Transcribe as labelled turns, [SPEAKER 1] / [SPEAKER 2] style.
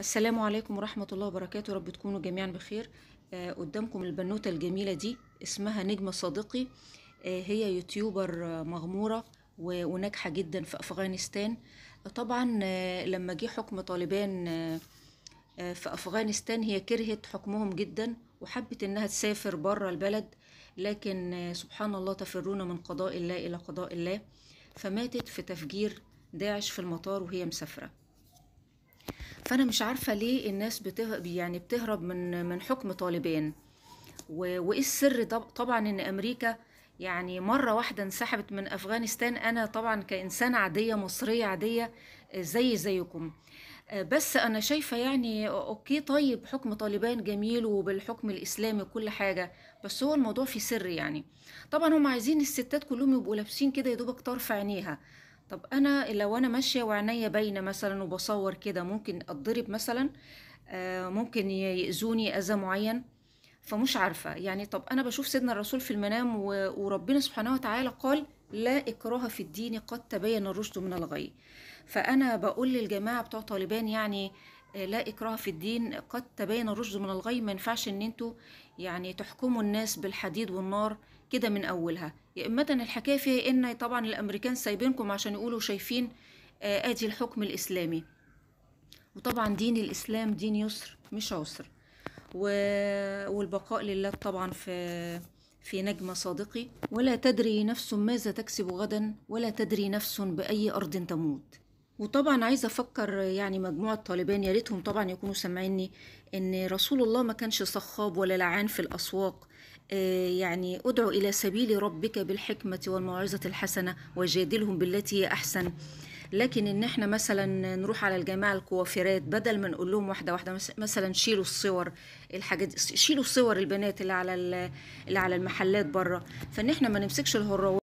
[SPEAKER 1] السلام عليكم ورحمة الله وبركاته رب تكونوا جميعا بخير آه قدامكم البنوتة الجميلة دي اسمها نجمة صادقي آه هي يوتيوبر آه، مغمورة وناجحة جدا في أفغانستان طبعا آه لما جه حكم طالبان آه, آه، في أفغانستان هي كرهت حكمهم جدا وحبت إنها تسافر بره البلد لكن آه سبحان الله تفرون من قضاء الله إلى قضاء الله فماتت في تفجير داعش في المطار وهي مسافرة فانا مش عارفه ليه الناس بته... يعني بتهرب من من حكم طالبان و... وايه السر طبعا ان امريكا يعني مرة واحدة انسحبت من أفغانستان أنا طبعا كإنسان عادية مصرية عادية زي زيكم بس أنا شايفة يعني أوكي طيب حكم طالبان جميل وبالحكم الإسلامي وكل حاجة بس هو الموضوع في سر يعني طبعا هم عايزين الستات كلهم يبقوا لابسين كده يا دوبك طرف عينيها طب انا لو انا ماشيه وعينيا باينه مثلا وبصور كده ممكن اتضرب مثلا آه، ممكن يأذوني اذى معين فمش عارفه يعني طب انا بشوف سيدنا الرسول في المنام وربنا سبحانه وتعالى قال لا إكراه في الدين قد تبين الرشد من الغي فأنا بقول للجماعة بتوع طالبان يعني لا إكراه في الدين قد تبين الرشد من الغي ما ينفعش إن أنتوا يعني تحكموا الناس بالحديد والنار كده من أولها إما الحكاية فيها إن طبعا الأمريكان سايبينكم عشان يقولوا شايفين آه، آدي الحكم الإسلامي وطبعا دين الإسلام دين يسر مش عسر و... والبقاء لله طبعا في في نجمة صادقي ولا تدري نفس ماذا تكسب غدا ولا تدري نفس بأي أرض تموت وطبعا عايزه افكر يعني مجموعه طالبان يا ريتهم طبعا يكونوا سامعيني ان رسول الله ما كانش صخاب ولا لعان في الاسواق آه، يعني ادعو الى سبيل ربك بالحكمه والموعظه الحسنه وجادلهم بالتي هي احسن لكن ان احنا مثلا نروح على الجماعه الكوافيرات بدل ما نقول لهم واحده واحده مثلا شيلوا الصور الحاجات شيلوا صور البنات اللي على اللي على المحلات بره فان احنا ما نمسكش الهراوات